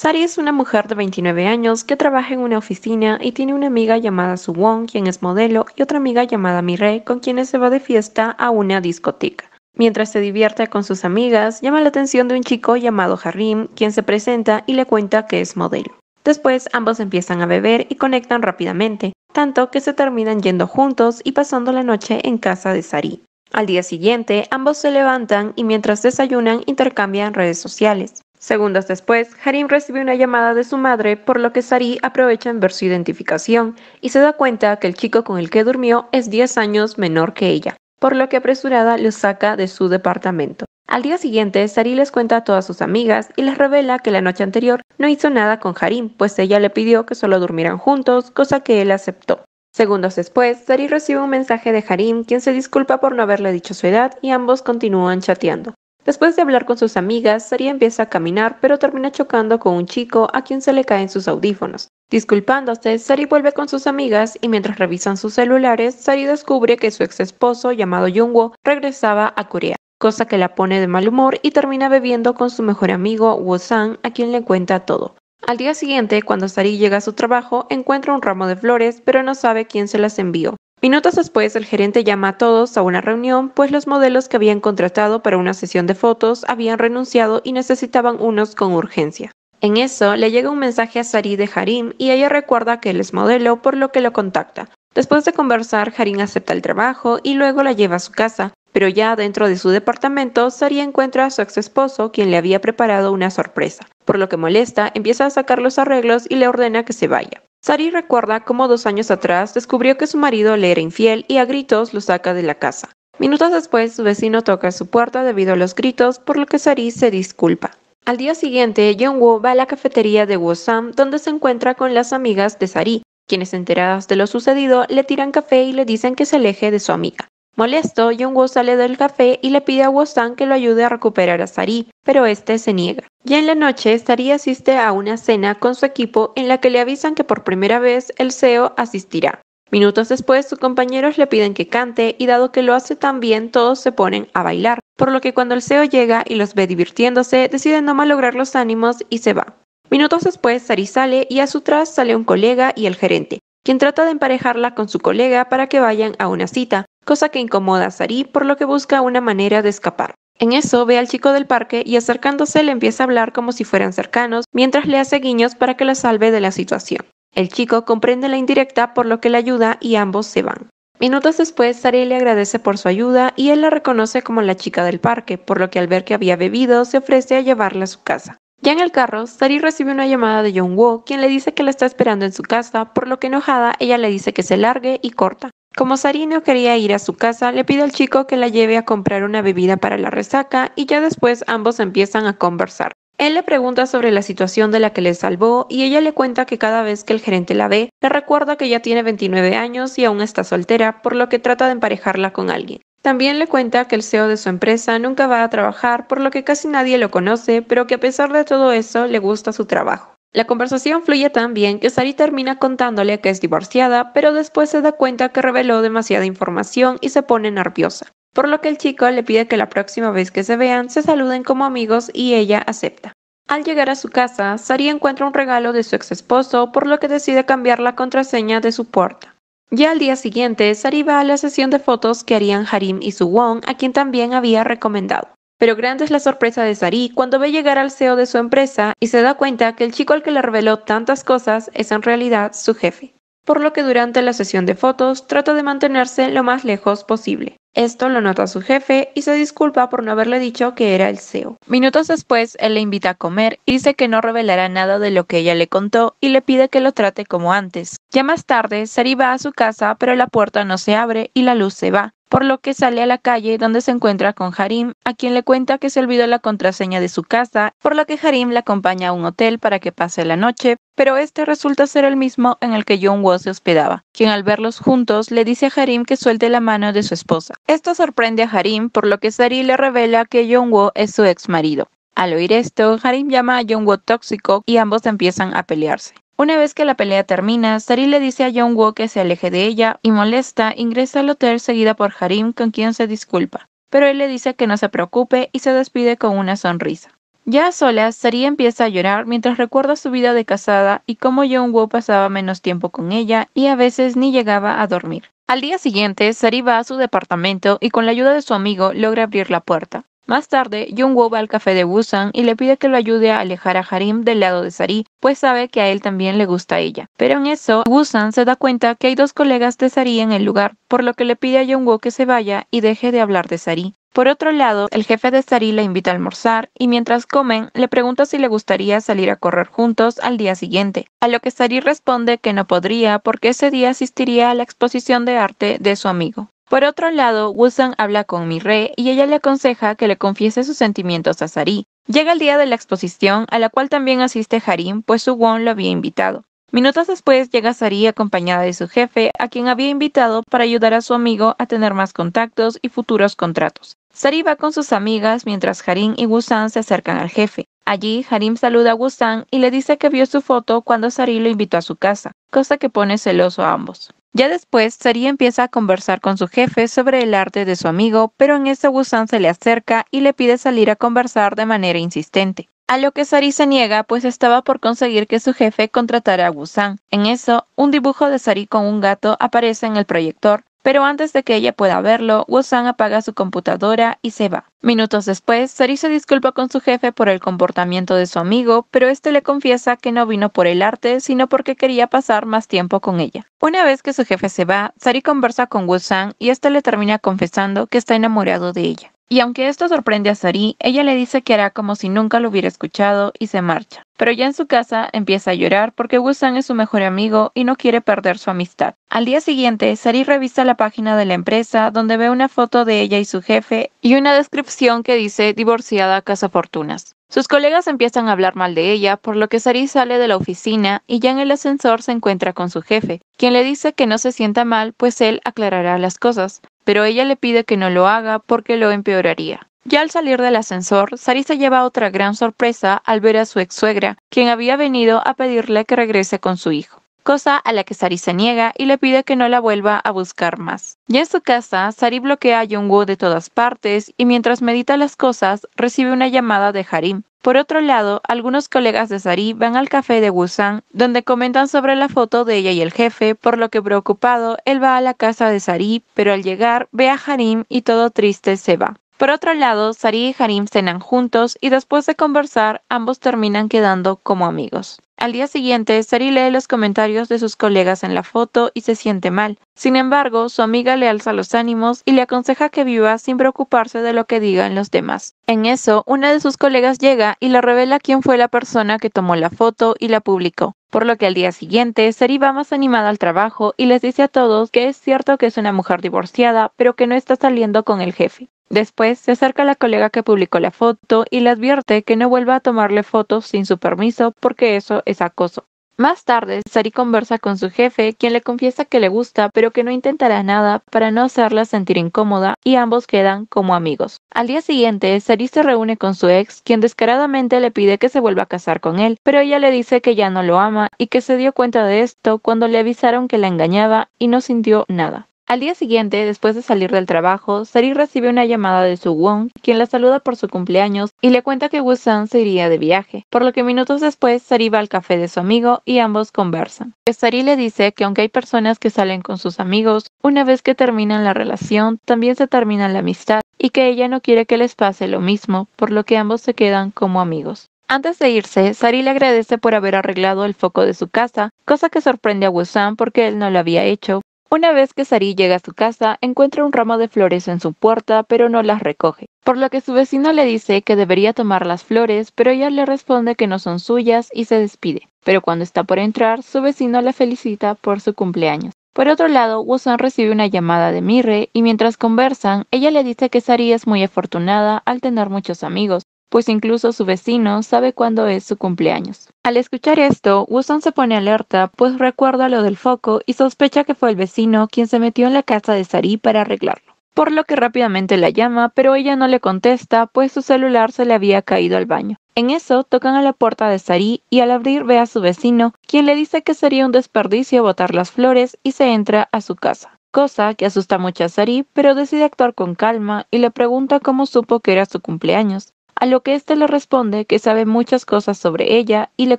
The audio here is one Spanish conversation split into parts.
Sari es una mujer de 29 años que trabaja en una oficina y tiene una amiga llamada Suwon quien es modelo, y otra amiga llamada Mirei, con quienes se va de fiesta a una discoteca. Mientras se divierte con sus amigas, llama la atención de un chico llamado Harim, quien se presenta y le cuenta que es modelo. Después ambos empiezan a beber y conectan rápidamente, tanto que se terminan yendo juntos y pasando la noche en casa de Sari. Al día siguiente, ambos se levantan y mientras desayunan intercambian redes sociales. Segundos después, Harim recibe una llamada de su madre, por lo que Sari aprovecha en ver su identificación y se da cuenta que el chico con el que durmió es 10 años menor que ella, por lo que apresurada lo saca de su departamento. Al día siguiente, Sari les cuenta a todas sus amigas y les revela que la noche anterior no hizo nada con Harim, pues ella le pidió que solo durmieran juntos, cosa que él aceptó. Segundos después, Sari recibe un mensaje de Harim, quien se disculpa por no haberle dicho su edad y ambos continúan chateando. Después de hablar con sus amigas, Sari empieza a caminar, pero termina chocando con un chico a quien se le caen sus audífonos. Disculpándose, Sari vuelve con sus amigas y mientras revisan sus celulares, Sari descubre que su ex esposo, llamado Jungwoo regresaba a Corea, cosa que la pone de mal humor y termina bebiendo con su mejor amigo Woo-san, a quien le cuenta todo. Al día siguiente, cuando Sari llega a su trabajo, encuentra un ramo de flores, pero no sabe quién se las envió. Minutos después, el gerente llama a todos a una reunión, pues los modelos que habían contratado para una sesión de fotos habían renunciado y necesitaban unos con urgencia. En eso, le llega un mensaje a Sari de Harim y ella recuerda que él es modelo, por lo que lo contacta. Después de conversar, Harim acepta el trabajo y luego la lleva a su casa, pero ya dentro de su departamento, Sari encuentra a su ex esposo, quien le había preparado una sorpresa. Por lo que molesta, empieza a sacar los arreglos y le ordena que se vaya. Sari recuerda cómo dos años atrás descubrió que su marido le era infiel y a gritos lo saca de la casa. Minutos después, su vecino toca su puerta debido a los gritos, por lo que Sari se disculpa. Al día siguiente, young woo va a la cafetería de Woo-sam, donde se encuentra con las amigas de Sari, quienes enteradas de lo sucedido le tiran café y le dicen que se aleje de su amiga. Molesto, Jung-woo sale del café y le pide a Wosan que lo ayude a recuperar a Sari, pero este se niega. Ya en la noche, Sari asiste a una cena con su equipo en la que le avisan que por primera vez el CEO asistirá. Minutos después, sus compañeros le piden que cante y dado que lo hace tan bien, todos se ponen a bailar, por lo que cuando el CEO llega y los ve divirtiéndose, deciden no malograr los ánimos y se va. Minutos después, Sari sale y a su tras sale un colega y el gerente, quien trata de emparejarla con su colega para que vayan a una cita, cosa que incomoda a Sari por lo que busca una manera de escapar. En eso ve al chico del parque y acercándose le empieza a hablar como si fueran cercanos, mientras le hace guiños para que la salve de la situación. El chico comprende la indirecta por lo que la ayuda y ambos se van. Minutos después, Sari le agradece por su ayuda y él la reconoce como la chica del parque, por lo que al ver que había bebido, se ofrece a llevarla a su casa. Ya en el carro, Sari recibe una llamada de Jung Woo, quien le dice que la está esperando en su casa, por lo que enojada, ella le dice que se largue y corta. Como Sari no quería ir a su casa, le pide al chico que la lleve a comprar una bebida para la resaca y ya después ambos empiezan a conversar. Él le pregunta sobre la situación de la que le salvó y ella le cuenta que cada vez que el gerente la ve, le recuerda que ya tiene 29 años y aún está soltera, por lo que trata de emparejarla con alguien. También le cuenta que el CEO de su empresa nunca va a trabajar, por lo que casi nadie lo conoce, pero que a pesar de todo eso le gusta su trabajo. La conversación fluye tan bien que Sari termina contándole que es divorciada, pero después se da cuenta que reveló demasiada información y se pone nerviosa, por lo que el chico le pide que la próxima vez que se vean se saluden como amigos y ella acepta. Al llegar a su casa, Sari encuentra un regalo de su ex esposo, por lo que decide cambiar la contraseña de su puerta. Ya al día siguiente, Sari va a la sesión de fotos que harían Harim y su Wong, a quien también había recomendado. Pero grande es la sorpresa de Sari cuando ve llegar al CEO de su empresa y se da cuenta que el chico al que le reveló tantas cosas es en realidad su jefe por lo que durante la sesión de fotos trata de mantenerse lo más lejos posible. Esto lo nota su jefe y se disculpa por no haberle dicho que era el CEO. Minutos después, él le invita a comer y dice que no revelará nada de lo que ella le contó y le pide que lo trate como antes. Ya más tarde, Sari va a su casa, pero la puerta no se abre y la luz se va por lo que sale a la calle donde se encuentra con Harim, a quien le cuenta que se olvidó la contraseña de su casa, por lo que Harim la acompaña a un hotel para que pase la noche, pero este resulta ser el mismo en el que John se hospedaba, quien al verlos juntos le dice a Harim que suelte la mano de su esposa. Esto sorprende a Harim, por lo que Sari le revela que John es su ex marido. Al oír esto, Harim llama a John tóxico y ambos empiezan a pelearse. Una vez que la pelea termina, Sari le dice a young Woo que se aleje de ella y molesta, ingresa al hotel seguida por Harim con quien se disculpa, pero él le dice que no se preocupe y se despide con una sonrisa. Ya a solas, Sari empieza a llorar mientras recuerda su vida de casada y cómo young Woo pasaba menos tiempo con ella y a veces ni llegaba a dormir. Al día siguiente, Sari va a su departamento y con la ayuda de su amigo logra abrir la puerta. Más tarde, Jung-woo va al café de Busan y le pide que lo ayude a alejar a Harim del lado de Sari, pues sabe que a él también le gusta ella. Pero en eso, Busan se da cuenta que hay dos colegas de Sari en el lugar, por lo que le pide a Jung-woo que se vaya y deje de hablar de Sari. Por otro lado, el jefe de Sari la invita a almorzar y mientras comen le pregunta si le gustaría salir a correr juntos al día siguiente, a lo que Sari responde que no podría porque ese día asistiría a la exposición de arte de su amigo. Por otro lado, San habla con Mirre y ella le aconseja que le confiese sus sentimientos a Sari. Llega el día de la exposición, a la cual también asiste Harim, pues Su Won lo había invitado. Minutos después llega Sari acompañada de su jefe, a quien había invitado para ayudar a su amigo a tener más contactos y futuros contratos. Sari va con sus amigas mientras Harim y San se acercan al jefe. Allí, Harim saluda a San y le dice que vio su foto cuando Sari lo invitó a su casa, cosa que pone celoso a ambos. Ya después, Sari empieza a conversar con su jefe sobre el arte de su amigo, pero en eso Wusan se le acerca y le pide salir a conversar de manera insistente. A lo que Sari se niega, pues estaba por conseguir que su jefe contratara a Wusan. En eso, un dibujo de Sari con un gato aparece en el proyector, pero antes de que ella pueda verlo, San apaga su computadora y se va. Minutos después, Sari se disculpa con su jefe por el comportamiento de su amigo, pero este le confiesa que no vino por el arte, sino porque quería pasar más tiempo con ella. Una vez que su jefe se va, Sari conversa con San y este le termina confesando que está enamorado de ella. Y aunque esto sorprende a Sari, ella le dice que hará como si nunca lo hubiera escuchado y se marcha. Pero ya en su casa empieza a llorar porque Wusan es su mejor amigo y no quiere perder su amistad. Al día siguiente, Sari revisa la página de la empresa donde ve una foto de ella y su jefe y una descripción que dice divorciada casa fortunas. Sus colegas empiezan a hablar mal de ella, por lo que Sari sale de la oficina y ya en el ascensor se encuentra con su jefe, quien le dice que no se sienta mal, pues él aclarará las cosas pero ella le pide que no lo haga porque lo empeoraría. Ya al salir del ascensor, Sarisa lleva otra gran sorpresa al ver a su ex suegra, quien había venido a pedirle que regrese con su hijo cosa a la que Sari se niega y le pide que no la vuelva a buscar más. Ya en su casa, Sari bloquea a Jungwoo de todas partes y mientras medita las cosas, recibe una llamada de Harim. Por otro lado, algunos colegas de Sari van al café de Busan, donde comentan sobre la foto de ella y el jefe, por lo que preocupado, él va a la casa de Sari, pero al llegar ve a Harim y todo triste se va. Por otro lado, Sari y Harim cenan juntos y después de conversar, ambos terminan quedando como amigos. Al día siguiente, Sari lee los comentarios de sus colegas en la foto y se siente mal. Sin embargo, su amiga le alza los ánimos y le aconseja que viva sin preocuparse de lo que digan los demás. En eso, una de sus colegas llega y le revela quién fue la persona que tomó la foto y la publicó. Por lo que al día siguiente, Sari va más animada al trabajo y les dice a todos que es cierto que es una mujer divorciada, pero que no está saliendo con el jefe. Después se acerca a la colega que publicó la foto y le advierte que no vuelva a tomarle fotos sin su permiso porque eso es acoso. Más tarde, Sari conversa con su jefe, quien le confiesa que le gusta, pero que no intentará nada para no hacerla sentir incómoda, y ambos quedan como amigos. Al día siguiente, Sari se reúne con su ex, quien descaradamente le pide que se vuelva a casar con él, pero ella le dice que ya no lo ama y que se dio cuenta de esto cuando le avisaron que la engañaba y no sintió nada. Al día siguiente, después de salir del trabajo, Sari recibe una llamada de Su Won, quien la saluda por su cumpleaños y le cuenta que Woo-san se iría de viaje, por lo que minutos después Sari va al café de su amigo y ambos conversan. Sari le dice que aunque hay personas que salen con sus amigos, una vez que terminan la relación, también se termina la amistad y que ella no quiere que les pase lo mismo, por lo que ambos se quedan como amigos. Antes de irse, Sari le agradece por haber arreglado el foco de su casa, cosa que sorprende a Wusan porque él no lo había hecho, una vez que Sari llega a su casa, encuentra un ramo de flores en su puerta, pero no las recoge, por lo que su vecino le dice que debería tomar las flores, pero ella le responde que no son suyas y se despide. Pero cuando está por entrar, su vecino la felicita por su cumpleaños. Por otro lado, Wusan recibe una llamada de Mirre y mientras conversan, ella le dice que Sari es muy afortunada al tener muchos amigos, pues incluso su vecino sabe cuándo es su cumpleaños. Al escuchar esto, Wilson se pone alerta, pues recuerda lo del foco y sospecha que fue el vecino quien se metió en la casa de Sari para arreglarlo. Por lo que rápidamente la llama, pero ella no le contesta, pues su celular se le había caído al baño. En eso tocan a la puerta de Sari y al abrir ve a su vecino, quien le dice que sería un desperdicio botar las flores y se entra a su casa cosa que asusta mucho a Sari, pero decide actuar con calma y le pregunta cómo supo que era su cumpleaños, a lo que éste le responde que sabe muchas cosas sobre ella y le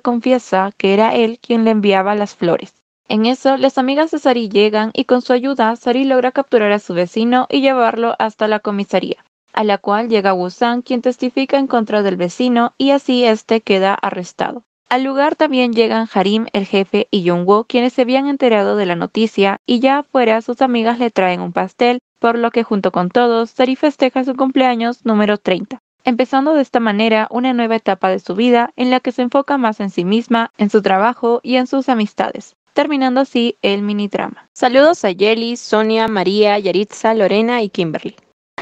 confiesa que era él quien le enviaba las flores. En eso, las amigas de Sari llegan y con su ayuda, Sari logra capturar a su vecino y llevarlo hasta la comisaría, a la cual llega Wusan, quien testifica en contra del vecino y así éste queda arrestado. Al lugar también llegan Harim, el jefe, y Jungwoo, quienes se habían enterado de la noticia, y ya afuera sus amigas le traen un pastel, por lo que junto con todos, Sari festeja su cumpleaños número 30 empezando de esta manera una nueva etapa de su vida en la que se enfoca más en sí misma, en su trabajo y en sus amistades, terminando así el mini drama. Saludos a Jelly, Sonia, María, Yaritza, Lorena y Kimberly.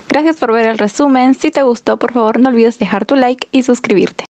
Gracias por ver el resumen, si te gustó por favor no olvides dejar tu like y suscribirte.